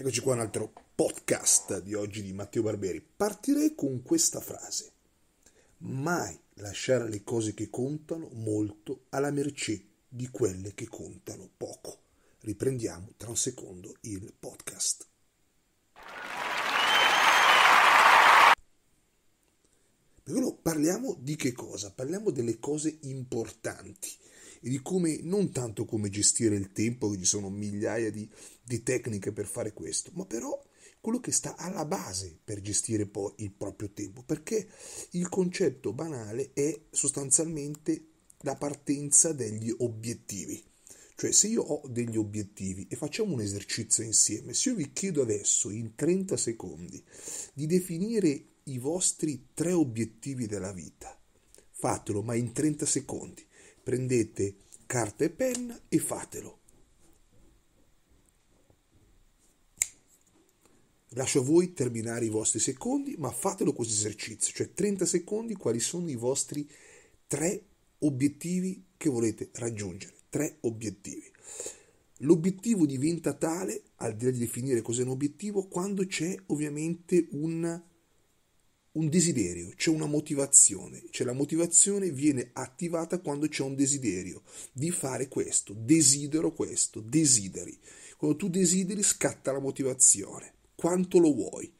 Eccoci qua un altro podcast di oggi di Matteo Barberi. Partirei con questa frase. Mai lasciare le cose che contano molto alla mercé di quelle che contano poco. Riprendiamo tra un secondo il podcast. Perché parliamo di che cosa? Parliamo delle cose importanti e di come non tanto come gestire il tempo, che ci sono migliaia di, di tecniche per fare questo, ma però quello che sta alla base per gestire poi il proprio tempo, perché il concetto banale è sostanzialmente la partenza degli obiettivi. Cioè, se io ho degli obiettivi e facciamo un esercizio insieme, se io vi chiedo adesso in 30 secondi di definire i vostri tre obiettivi della vita, fatelo, ma in 30 secondi prendete carta e penna e fatelo. Lascio a voi terminare i vostri secondi, ma fatelo questo esercizio, cioè 30 secondi quali sono i vostri tre obiettivi che volete raggiungere. Tre obiettivi. L'obiettivo diventa tale, al di là di definire cos'è un obiettivo, quando c'è ovviamente un un desiderio, c'è una motivazione, cioè la motivazione viene attivata quando c'è un desiderio di fare questo, desidero questo, desideri. Quando tu desideri scatta la motivazione, quanto lo vuoi.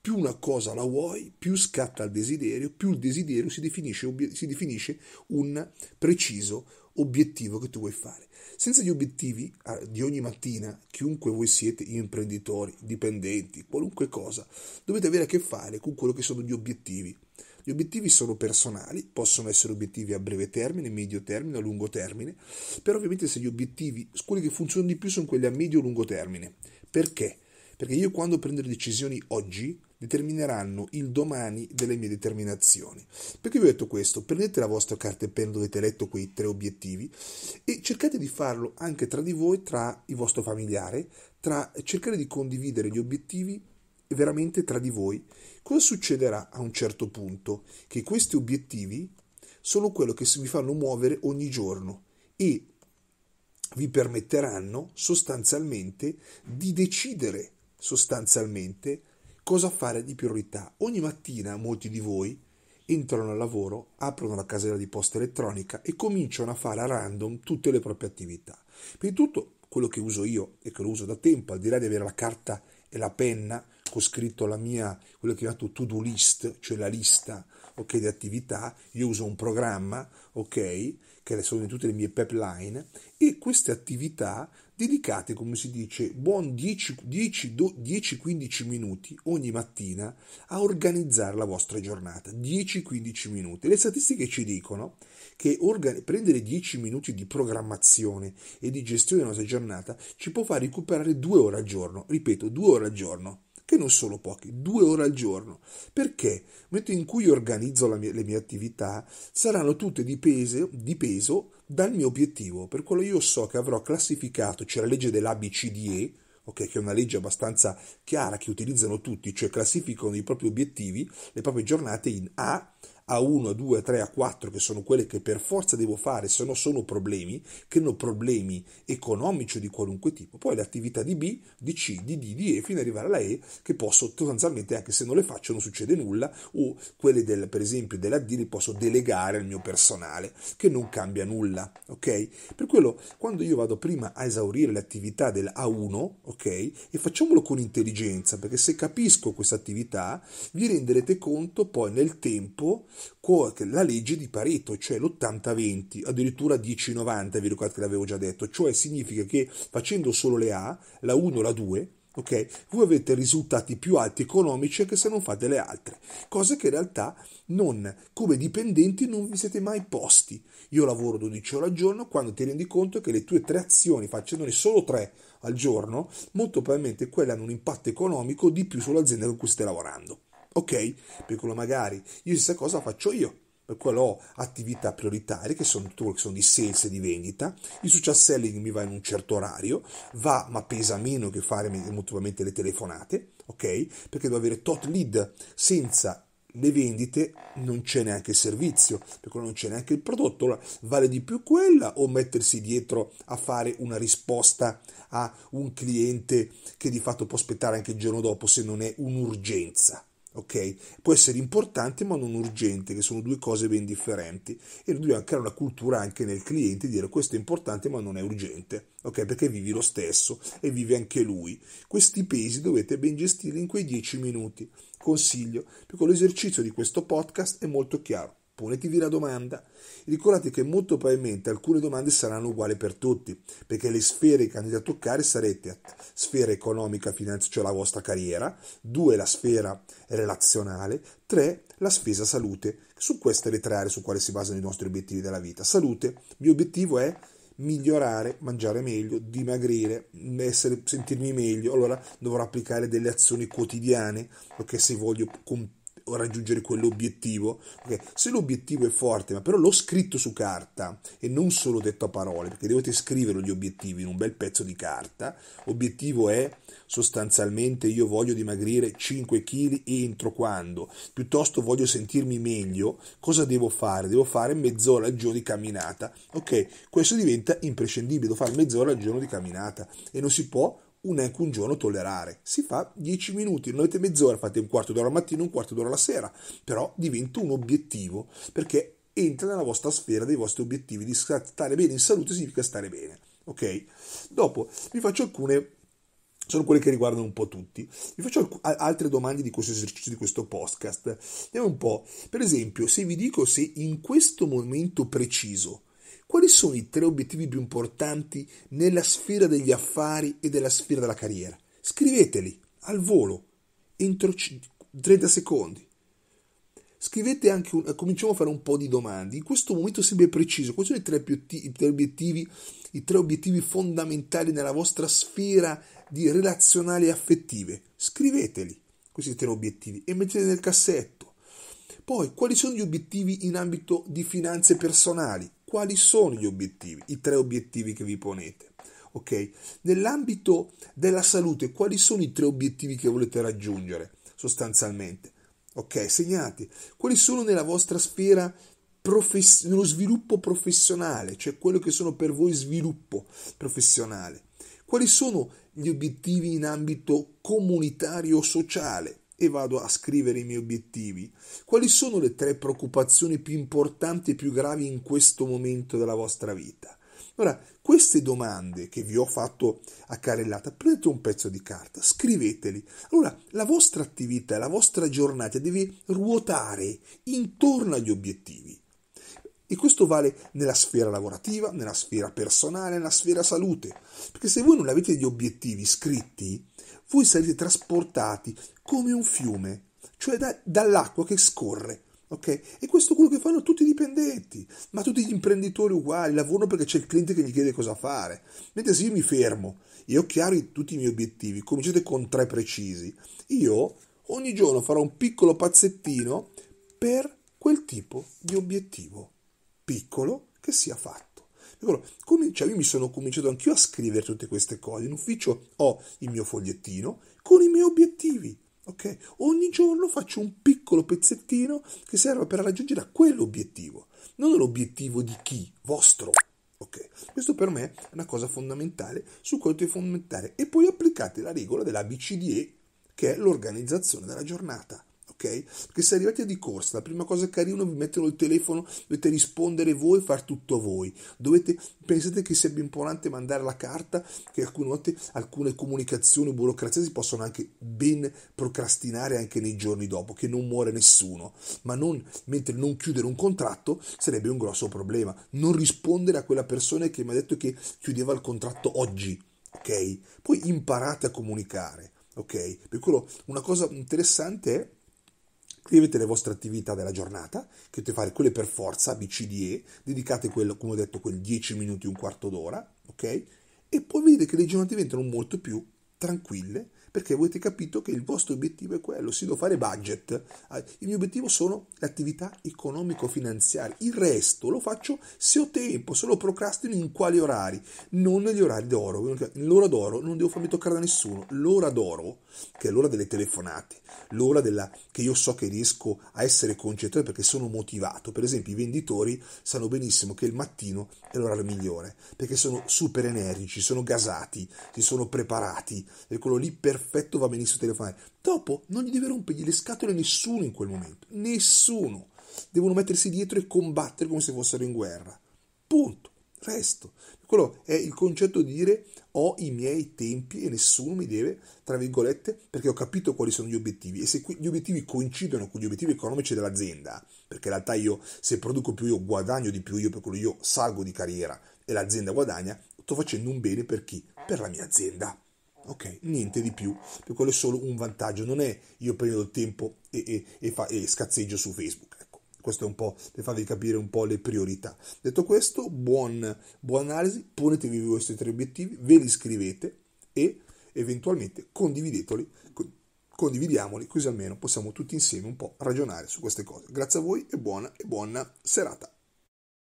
Più una cosa la vuoi, più scatta il desiderio, più il desiderio si definisce, si definisce un preciso obiettivo che tu vuoi fare. Senza gli obiettivi ah, di ogni mattina, chiunque voi siete, imprenditori, dipendenti, qualunque cosa, dovete avere a che fare con quello che sono gli obiettivi. Gli obiettivi sono personali, possono essere obiettivi a breve termine, medio termine, a lungo termine, però ovviamente se gli obiettivi, quelli che funzionano di più sono quelli a medio-lungo termine. Perché? perché io quando prendo le decisioni oggi determineranno il domani delle mie determinazioni. Perché vi ho detto questo? Prendete la vostra carta e penna dove avete letto quei tre obiettivi e cercate di farlo anche tra di voi, tra il vostro familiare, tra cercare di condividere gli obiettivi veramente tra di voi. Cosa succederà a un certo punto? Che questi obiettivi sono quello che vi fanno muovere ogni giorno e vi permetteranno sostanzialmente di decidere sostanzialmente cosa fare di priorità. Ogni mattina molti di voi entrano al lavoro, aprono la casella di posta elettronica e cominciano a fare a random tutte le proprie attività. Prima di tutto quello che uso io e che lo uso da tempo, al di là di avere la carta e la penna ho scritto la mia, quello che chiamato to-do list, cioè la lista okay, di attività, io uso un programma, ok, che sono in tutte le mie pipeline, e queste attività dedicate, come si dice, buon 10-15 minuti ogni mattina a organizzare la vostra giornata. 10-15 minuti. Le statistiche ci dicono che organ- prendere 10 minuti di programmazione e di gestione della nostra giornata ci può far recuperare due ore al giorno. Ripeto, due ore al giorno che non sono pochi, due ore al giorno, perché nel momento in cui organizzo mia, le mie attività saranno tutte di peso, di peso dal mio obiettivo, per quello io so che avrò classificato, c'è cioè la legge dell'ABCDE, Okay, che è una legge abbastanza chiara che utilizzano tutti, cioè classificano i propri obiettivi, le proprie giornate in A, a1, A2, A3, A4, che sono quelle che per forza devo fare, se no sono problemi, che hanno problemi economici o di qualunque tipo, poi le attività di B, di C, di D, di E, fino ad arrivare alla E, che posso sostanzialmente, anche se non le faccio, non succede nulla, o quelle del, per esempio della D le posso delegare al mio personale, che non cambia nulla, ok? Per quello, quando io vado prima a esaurire l'attività attività del A1, ok? E facciamolo con intelligenza, perché se capisco questa attività, vi renderete conto poi nel tempo corre la legge di Pareto, cioè l'80-20, addirittura 10-90, vi ricordate che l'avevo già detto, cioè significa che facendo solo le A, la 1, la 2, ok? Voi avete risultati più alti economici che se non fate le altre, cose che in realtà non, come dipendenti non vi siete mai posti. Io lavoro 12 ore al giorno, quando ti rendi conto che le tue tre azioni, facendone solo tre al giorno, molto probabilmente quelle hanno un impatto economico di più sull'azienda con cui stai lavorando ok? Per quello magari io stessa cosa faccio io, per quello ho attività prioritarie che sono tutto quello che sono di sales e di vendita, il success selling mi va in un certo orario, va ma pesa meno che fare mutuamente le telefonate, ok? Perché devo avere tot lead senza le vendite non c'è neanche il servizio, per quello non c'è neanche il prodotto, allora vale di più quella o mettersi dietro a fare una risposta a un cliente che di fatto può aspettare anche il giorno dopo se non è un'urgenza ok? Può essere importante ma non urgente, che sono due cose ben differenti e dobbiamo creare una cultura anche nel cliente dire questo è importante ma non è urgente, ok? Perché vivi lo stesso e vive anche lui. Questi pesi dovete ben gestirli in quei 10 minuti. Consiglio, perché l'esercizio di questo podcast è molto chiaro Ponetivi la domanda. Ricordate che molto probabilmente alcune domande saranno uguali per tutti, perché le sfere che andate a toccare sarete sfera economica, finanza, cioè la vostra carriera, 2 la sfera relazionale, tre la spesa salute. Su queste le tre aree su quali si basano i nostri obiettivi della vita. Salute, il mio obiettivo è migliorare, mangiare meglio, dimagrire, essere, sentirmi meglio, allora dovrò applicare delle azioni quotidiane, perché se voglio comp- raggiungere quell'obiettivo. Okay? Se l'obiettivo è forte, ma però l'ho scritto su carta e non solo detto a parole, perché dovete scrivere gli obiettivi in un bel pezzo di carta. Obiettivo è sostanzialmente io voglio dimagrire 5 kg entro quando, piuttosto voglio sentirmi meglio, cosa devo fare? Devo fare mezz'ora al giorno di camminata. Ok, questo diventa imprescindibile, devo fare mezz'ora al giorno di camminata e non si può un eco un giorno tollerare. Si fa 10 minuti, non avete mezz'ora, fate un quarto d'ora al mattino, un quarto d'ora la sera, però diventa un obiettivo perché entra nella vostra sfera dei vostri obiettivi di stare bene in salute significa stare bene, ok? Dopo vi faccio alcune sono quelle che riguardano un po' tutti. Vi faccio alc- altre domande di questo esercizio, di questo podcast. Vediamo un po'. Per esempio, se vi dico se in questo momento preciso quali sono i tre obiettivi più importanti nella sfera degli affari e della sfera della carriera? Scriveteli al volo, entro 30 secondi. Scrivete anche, un, cominciamo a fare un po' di domande. In questo momento sembra preciso, quali sono i tre, più, i, tre obiettivi, i tre obiettivi fondamentali nella vostra sfera di relazionali e affettive? Scriveteli, questi tre obiettivi, e metteteli nel cassetto. Poi, quali sono gli obiettivi in ambito di finanze personali? quali sono gli obiettivi, i tre obiettivi che vi ponete. Okay? Nell'ambito della salute, quali sono i tre obiettivi che volete raggiungere sostanzialmente? Ok, segnati. Quali sono nella vostra sfera profes- nello sviluppo professionale, cioè quello che sono per voi sviluppo professionale? Quali sono gli obiettivi in ambito comunitario sociale? e vado a scrivere i miei obiettivi. Quali sono le tre preoccupazioni più importanti e più gravi in questo momento della vostra vita? Ora, queste domande che vi ho fatto a carellata, prendete un pezzo di carta, scriveteli. Allora, la vostra attività, la vostra giornata deve ruotare intorno agli obiettivi. E questo vale nella sfera lavorativa, nella sfera personale, nella sfera salute. Perché se voi non avete gli obiettivi scritti, voi sarete trasportati come un fiume, cioè da, dall'acqua che scorre. Okay? E questo è quello che fanno tutti i dipendenti, ma tutti gli imprenditori uguali, lavorano perché c'è il cliente che gli chiede cosa fare. Mentre se io mi fermo e ho chiari tutti i miei obiettivi, cominciate con tre precisi, io ogni giorno farò un piccolo pazzettino per quel tipo di obiettivo, piccolo che sia fatto. Allora, comincia, cioè, io mi sono cominciato anch'io a scrivere tutte queste cose. In ufficio ho il mio fogliettino con i miei obiettivi. Okay? Ogni giorno faccio un piccolo pezzettino che serve per raggiungere quell'obiettivo, non l'obiettivo di chi, vostro. Okay? Questo per me è una cosa fondamentale su cui dovete fondamentare. E poi applicate la regola della BCDE, che è l'organizzazione della giornata ok? Perché se arrivate di corsa, la prima cosa che arrivano vi mettono il telefono, dovete rispondere voi far tutto voi. Dovete, pensate che sia importante mandare la carta, che alcune volte alcune comunicazioni o burocrazie si possono anche ben procrastinare anche nei giorni dopo, che non muore nessuno, ma non, mentre non chiudere un contratto sarebbe un grosso problema. Non rispondere a quella persona che mi ha detto che chiudeva il contratto oggi, ok? Poi imparate a comunicare. Ok, per quello una cosa interessante è Scrivete le vostre attività della giornata, che dovete fare quelle per forza, BCDE, dedicate quello, come ho detto, quel 10 minuti, un quarto d'ora, ok? E poi vedete che le giornate diventano molto più tranquille, perché avete capito che il vostro obiettivo è quello, si devo fare budget, ah, il mio obiettivo sono le attività economico-finanziarie, il resto lo faccio se ho tempo, se lo procrastino in quali orari, non negli orari d'oro, l'ora d'oro non devo farmi toccare da nessuno, l'ora d'oro, che è l'ora delle telefonate, l'ora della, che io so che riesco a essere concentrato perché sono motivato, per esempio i venditori sanno benissimo che il mattino è l'orario migliore, perché sono super energici, sono gasati, si sono preparati, è ecco, quello lì perfetto perfetto, va benissimo, te lo fai. Dopo non gli deve rompere le scatole nessuno in quel momento, nessuno. Devono mettersi dietro e combattere come se fossero in guerra. Punto. Resto. Quello è il concetto di dire ho i miei tempi e nessuno mi deve, tra virgolette, perché ho capito quali sono gli obiettivi. E se gli obiettivi coincidono con gli obiettivi economici dell'azienda, perché in realtà io se produco più io guadagno di più io, per quello io salgo di carriera e l'azienda guadagna, sto facendo un bene per chi? Per la mia azienda. Ok, niente di più, perché quello è solo un vantaggio, non è io prendo il tempo e, e, e, fa, e scazzeggio su Facebook. Ecco, questo è un po' per farvi capire un po' le priorità. Detto questo, buon, buona analisi, ponetevi i vostri tre obiettivi, ve li scrivete e eventualmente condivideteli, condividiamoli, così almeno possiamo tutti insieme un po' ragionare su queste cose. Grazie a voi e buona e buona serata.